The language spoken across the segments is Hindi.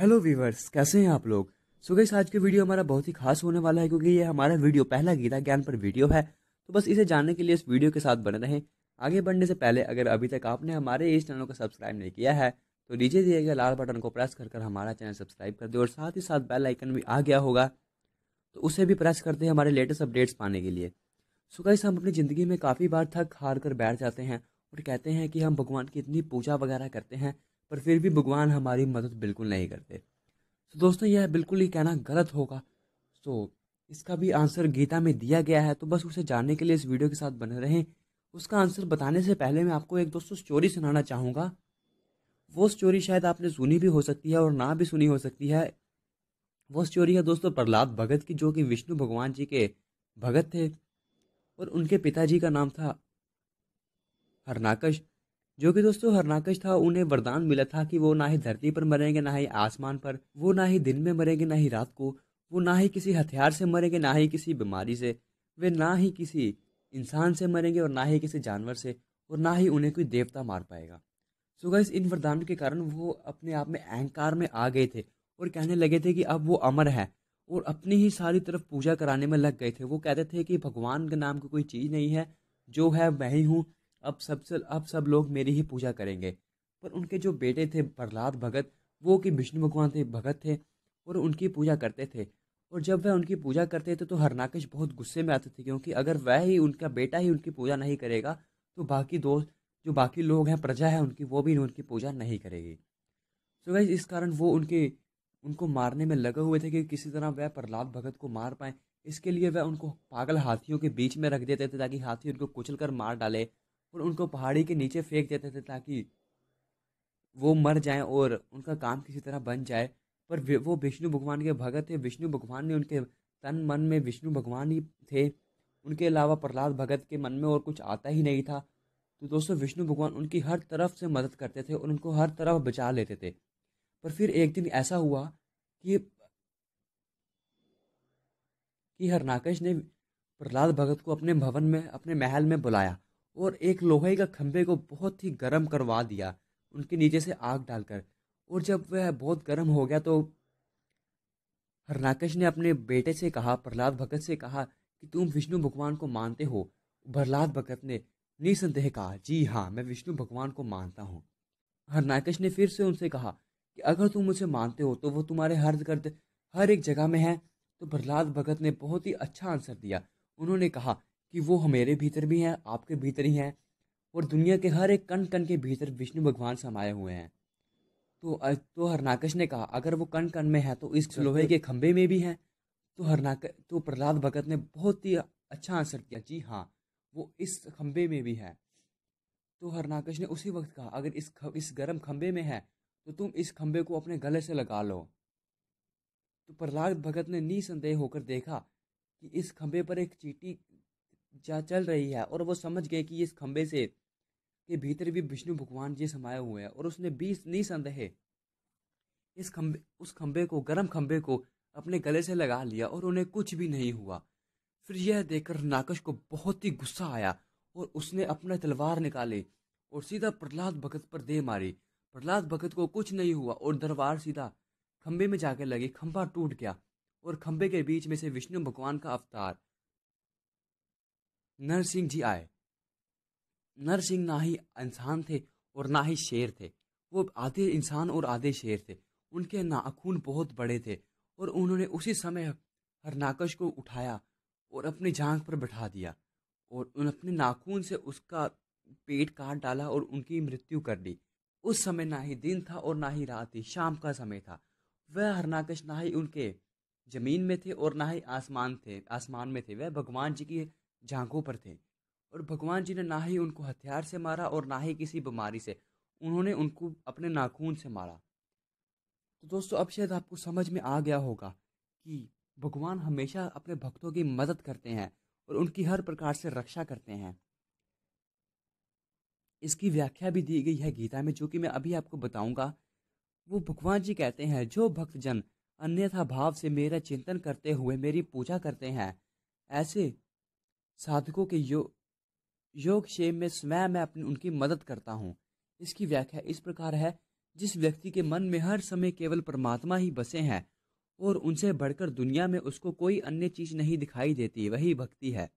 हेलो वीवर्स कैसे हैं आप लोग सो गई आज के वीडियो हमारा बहुत ही खास होने वाला है क्योंकि ये हमारा वीडियो पहला गीता ज्ञान पर वीडियो है तो बस इसे जानने के लिए इस वीडियो के साथ बने रहें आगे बढ़ने से पहले अगर अभी तक आपने हमारे इस चैनल को सब्सक्राइब नहीं किया है तो नीचे दिए गए लाल बटन को प्रेस कर कर हमारा चैनल सब्सक्राइब कर दे और साथ ही साथ बेल आइकन भी आ गया होगा तो उसे भी प्रेस करते हैं हमारे लेटेस्ट अपडेट्स पाने के लिए सो गाइस हम अपनी ज़िंदगी में काफ़ी बार थक हार कर बैठ जाते हैं और कहते हैं कि हम भगवान की इतनी पूजा वगैरह करते हैं पर फिर भी भगवान हमारी मदद बिल्कुल नहीं करते तो दोस्तों यह बिल्कुल ही कहना गलत होगा तो इसका भी आंसर गीता में दिया गया है तो बस उसे जानने के लिए इस वीडियो के साथ बने रहें उसका आंसर बताने से पहले मैं आपको एक दोस्तों स्टोरी सुनाना चाहूँगा वो स्टोरी शायद आपने सुनी भी हो सकती है और ना भी सुनी हो सकती है वो स्टोरी है दोस्तों प्रहलाद भगत की जो कि विष्णु भगवान जी के भगत थे और उनके पिताजी का नाम था हरनाकश जो कि दोस्तों हरनाकश था उन्हें वरदान मिला था कि वो ना ही धरती पर मरेंगे ना ही आसमान पर वो ना ही दिन में मरेंगे ना ही रात को वो ना ही किसी हथियार से मरेंगे ना ही किसी बीमारी से वे ना ही किसी इंसान से मरेंगे और ना ही किसी जानवर से और ना ही उन्हें कोई देवता मार पाएगा सो गैस इन वरदान के कारण वो अपने आप में अहंकार में आ गए थे और कहने लगे थे कि अब वो अमर है और अपनी ही सारी तरफ पूजा कराने में लग गए थे वो कहते थे कि भगवान के नाम की कोई चीज़ नहीं है जो है मैं ही हूँ अब सबसे अब सब लोग मेरी ही पूजा करेंगे पर उनके जो बेटे थे प्रहलाद भगत वो कि विष्णु भगवान थे भगत थे और उनकी पूजा करते थे और जब वह उनकी पूजा करते थे तो हरनाकश बहुत गुस्से में आते थे क्योंकि अगर वह ही उनका बेटा ही उनकी पूजा नहीं करेगा तो बाकी दोस्त जो बाकी लोग हैं प्रजा है उनकी वो भी उनकी पूजा नहीं करेगी सो वह इस कारण वो उनके उनको मारने में लगे हुए थे कि किसी तरह वह प्रहलाद भगत को मार पाए इसके लिए वह उनको पागल हाथियों के बीच में रख देते थे ताकि हाथी उनको कुचल कर मार डाले और उनको पहाड़ी के नीचे फेंक देते थे ताकि वो मर जाएं और उनका काम किसी तरह बन जाए पर वो विष्णु भगवान के भगत थे विष्णु भगवान ने उनके तन मन में विष्णु भगवान ही थे उनके अलावा प्रहलाद भगत के मन में और कुछ आता ही नहीं था तो दोस्तों विष्णु भगवान उनकी हर तरफ से मदद करते थे और उनको हर तरफ बचा लेते थे पर फिर एक दिन ऐसा हुआ कि कि हरनाकश ने प्रहलाद भगत को अपने भवन में अपने महल में बुलाया और एक लोहे का खंभे को बहुत ही गर्म करवा दिया उनके नीचे से आग डालकर और जब वह बहुत गर्म हो गया तो हरनाकश ने अपने बेटे से कहा प्रहलाद भगत से कहा कि तुम विष्णु भगवान को मानते हो प्रहलाद भगत ने निसंदेह कहा जी हाँ मैं विष्णु भगवान को मानता हूँ हरनाकश ने फिर से उनसे कहा कि अगर तुम मुझे मानते हो तो वो तुम्हारे हर गर्द हर एक जगह में है तो प्रहलाद भगत ने बहुत ही अच्छा आंसर दिया उन्होंने कहा कि वो हमारे भीतर भी हैं आपके भीतर ही हैं और दुनिया के हर एक कण कण के भीतर विष्णु भगवान समाये हुए हैं तो तो हरनाकश ने कहा अगर वो कण कण में है तो इस लोहे के खंभे में भी हैं तो हरनाक तो प्रहलाद भगत ने बहुत ही अच्छा आंसर किया जी हाँ वो इस खम्भे में भी है तो हरनाकश ने उसी वक्त कहा अगर इस ख, इस गर्म खंबे में है तो तुम इस खम्भे को अपने गले से लगा लो तो प्रहलाद भगत ने निसंदेह होकर देखा कि इस खम्भे पर एक चीटी जा चल रही है और वो समझ गए कि इस खम्भे से के भीतर भी विष्णु भगवान जी समाये हुए हैं और उसने बीस निसंदेह इस खम्भे उस खम्भे को गर्म खम्भे को अपने गले से लगा लिया और उन्हें कुछ भी नहीं हुआ फिर यह देखकर नाकश को बहुत ही गुस्सा आया और उसने अपना तलवार निकाली और सीधा प्रहलाद भगत पर दे मारी प्रहलाद भगत को कुछ नहीं हुआ और दरबार सीधा खम्भे में जाकर लगी खम्भा टूट गया और खम्भे के बीच में से विष्णु भगवान का अवतार नरसिंह जी आए नरसिंह ना ही इंसान थे और ना ही शेर थे वो आधे इंसान और आधे शेर थे उनके नाखून बहुत बड़े थे और उन्होंने उसी समय हरनाकश को उठाया और अपनी जांघ पर बैठा दिया और उन अपने नाखून से उसका पेट काट डाला और उनकी मृत्यु कर दी उस समय ना ही दिन था और ना ही रात थी शाम का समय था वह हरनाकश ना ही उनके जमीन में थे और ना ही आसमान थे आसमान में थे वह भगवान जी की झांकों पर थे और भगवान जी ने ना ही उनको हथियार से मारा और ना ही किसी बीमारी से उन्होंने उनको अपने नाखून से मारा तो दोस्तों अब शायद आपको समझ में आ गया होगा कि भगवान हमेशा अपने भक्तों की मदद करते हैं और उनकी हर प्रकार से रक्षा करते हैं इसकी व्याख्या भी दी गई है गीता में जो कि मैं अभी आपको बताऊंगा वो भगवान जी कहते हैं जो भक्तजन अन्यथा भाव से मेरा चिंतन करते हुए मेरी पूजा करते हैं ऐसे साधकों के यो, योग क्षेम में स्वयं मैं अपनी उनकी मदद करता हूँ इसकी व्याख्या इस प्रकार है जिस व्यक्ति के मन में हर समय केवल परमात्मा ही बसे हैं और उनसे बढ़कर दुनिया में उसको कोई अन्य चीज नहीं दिखाई देती वही भक्ति है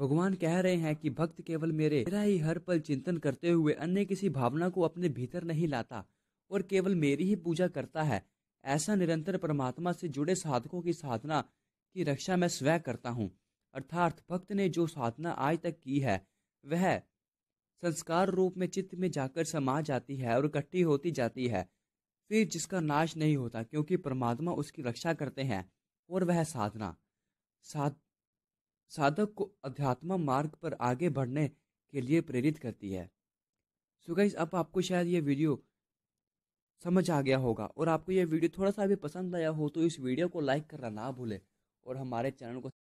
भगवान कह रहे हैं कि भक्त केवल मेरे मेरा ही हर पल चिंतन करते हुए अन्य किसी भावना को अपने भीतर नहीं लाता और केवल मेरी ही पूजा करता है ऐसा निरंतर परमात्मा से जुड़े साधकों की साधना की रक्षा मैं स्वयं करता हूँ अर्थात भक्त ने जो साधना आज तक की है वह संस्कार रूप में चित्त में जाकर समा जाती है और इकट्ठी होती जाती है फिर जिसका नाश नहीं होता क्योंकि परमात्मा उसकी रक्षा करते हैं और वह साधना साध साधक को अध्यात्म मार्ग पर आगे बढ़ने के लिए प्रेरित करती है सो so अब आपको शायद ये वीडियो समझ आ गया होगा और आपको ये वीडियो थोड़ा सा भी पसंद आया हो तो इस वीडियो को लाइक करना ना भूलें और हमारे चैनल को